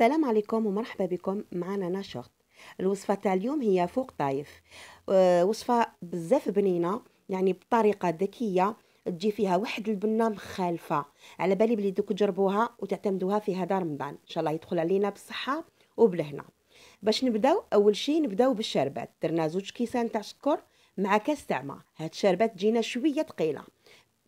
السلام عليكم ومرحبا بكم معنا نشاط الوصفة تاع اليوم هي فوق طايف أه، وصفة بزاف بنينة يعني بطريقة ذكية تجي فيها واحد البنة مخالفة على بالي بلي دوك تجربوها وتعتمدوها في هذا رمضان ان شاء الله يدخل علينا بالصحة وبالهنا باش نبداو اول شيء نبداو بالشربات درنا زوج كيسان تاع سكر مع كاس تاع ماء هاد الشربات تجينا شويه ثقيله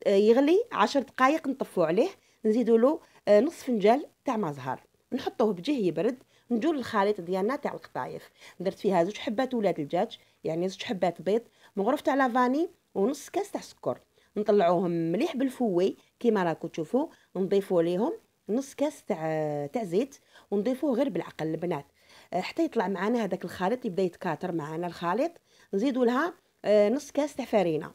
أه، يغلي عشر دقائق نطفو عليه نزيدو له أه، نص فنجان تاع ماء زهر نحطوه بجه يبرد نجو الخليط ديالنا تاع القطايف درت فيها زوج حبات ولاد الدجاج يعني زوج حبات بيض مغرف تاع لافاني ونص كاس تاع سكر نطلعوهم مليح بالفوي كيما راكم تشوفوا نضيفوا ليهم نص كاس تاع تاع زيت ونضيفوه غير بالعقل البنات آه، حتى يطلع معنا هذاك الخليط يبدا يتكاثر معنا الخليط نزيدوا لها آه، نص كاس تاع فرينه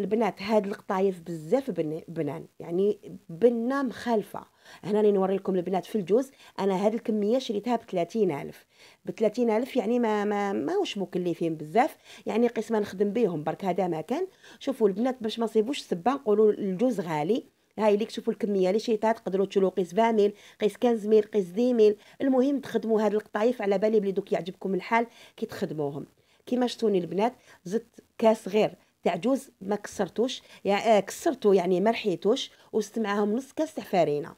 البنات هاد القطايف بزاف بنان يعني بنه مخالفه هنا راني نوري لكم البنات في الجوز انا هاد الكميه شريتها ب 30000 ب 30000 يعني ما ما ماهوش مكلفين بزاف يعني قسمه نخدم بيهم برك هذا ما كان شوفوا البنات باش ما نصيبوش سبه نقولوا الجوز غالي هاي ليك شوفوا الكميه اللي شريتها تقدروا تشرو قيس 20 قيس 15 ميل قيس 10 ميل المهم تخدموا هاد القطايف على بالي بلي دوك يعجبكم الحال كي تخدموهم كيما شفتوني البنات زدت كاس غير تاع جوز ما كسرتوش يعني كسرتو يعني ما رحيتوش وزدت معاهم نص كاس تاع فرينه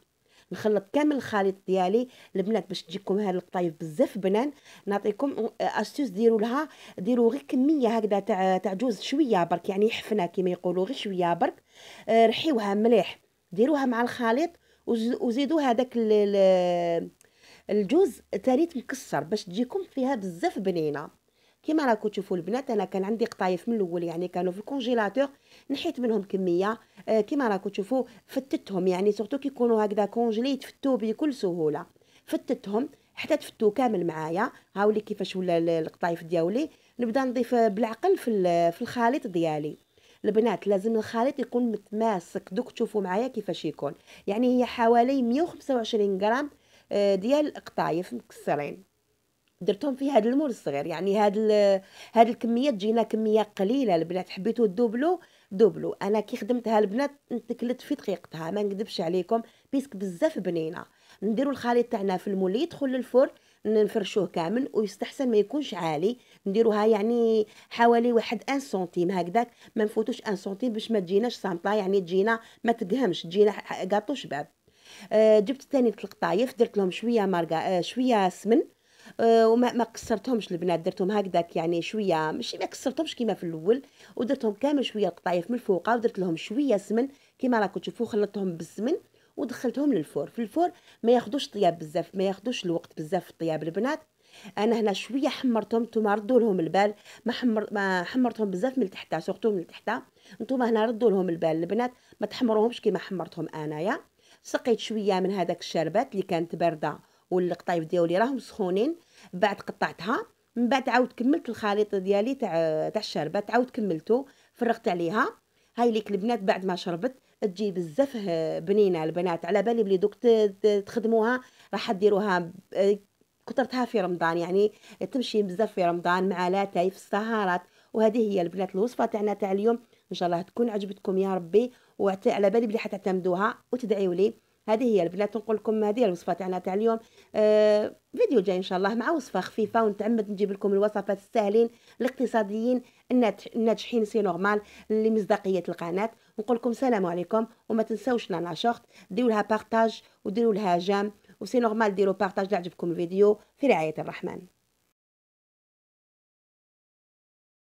نخلط كامل الخليط ديالي البنات باش تجيكم هاد القطايف بزاف بنان نعطيكم آه، استوس ديروا لها ديروا غير كميه هكذا تاع تاع جوز شويه برك يعني حفنه كما يقولوا غير شويه برك آه، رحيوها مليح ديروها مع الخليط وزيدوا هذاك الجوز تاريت مكسر باش تجيكم فيها بزاف بنينه كيما راكو تشوفوا البنات انا كان عندي قطايف من الاول يعني كانوا في الكونجيلاتور نحيت منهم كميه آه، كيما راكو تشوفوا فتتهم يعني سورتو كي يكونوا هكذا كونجلي يتفتوا بكل سهوله فتتهم حتى تفتو كامل معايا هاولي كيفاش ولا القطايف دياولي نبدا نضيف بالعقل في في الخليط ديالي البنات لازم الخليط يكون متماسك دوك تشوفوا معايا كيفاش يكون يعني هي حوالي 125 غرام آه، ديال قطايف مكسرين درتهم في هذا المول الصغير يعني هذا هذه الكميه تجينا كميه قليله البنات حبيتو دوبلو دوبلو انا كي خدمتها البنات نتكلت في دقيقتها ما نكذبش عليكم بيسك بزاف بنينه نديرو الخليط تاعنا في المول يدخل للفرن نفرشوه كامل ويستحسن ما يكونش عالي نديروها يعني حوالي واحد ان سنتيم هكذاك ما نفوتوش ان سنتيم باش ما تجيناش سامطه يعني تجينا ما تقهمش تجينا كاطو شباب آه جبت ثاني القطايف درت لهم شويه مرقه آه شويه سمن آه، وما ما كسرتهمش البنات درتهم هكذاك يعني شويه ماشي ما كسرتهمش كيما في الاول ودرتهم كامل شويه القطايف من الفوق ودرت لهم شويه سمن كيما راكم تشوفوا خلطتهم بالسمن ودخلتهم للفور في الفور ما ياخذوش طياب بزاف ما ياخذوش الوقت بزاف في الطياب البنات انا هنا شويه حمرتهم نتوما ردوا لهم البال ما حمر ما حمرتهم بزاف من تحت سورتو من تحت نتوما هنا ردوا لهم البال البنات ما تحمروهمش كيما حمرتهم انايا سقيت شويه من هذاك الشربات اللي كانت بارده والقطايف ديالي راهم سخونين بعد قطعتها من بعد عاود كملت الخليط ديالي تاع تاع الشربات عاود كملته فرغت عليها هاي ليك البنات بعد ما شربت تجي بزاف آه، بنينه البنات على بالي بلي دوك تخدموها راح ديروها آه، كثرتها في رمضان يعني تمشي بزاف في رمضان مع لاتاي في السهرات وهذه هي البنات الوصفه تاعنا تاع اليوم ان شاء الله تكون عجبتكم يا ربي وعلى بالي بلي حتعتمدوها وتدعيوا لي هذه هي البنات نقول لكم هذه الوصفه تاعنا تاع اليوم آه فيديو جاي ان شاء الله مع وصفه خفيفه ونتعمد نجيب لكم الوصفات الساهلين الاقتصاديين الناجحين سي نورمال لمصداقيه القناه نقول لكم السلام عليكم وما تنساوش لانا شورت ديروا لها بارتاج وديروا لها جام وسي نورمال ديروا بارتاج عجبكم الفيديو في رعايه الرحمن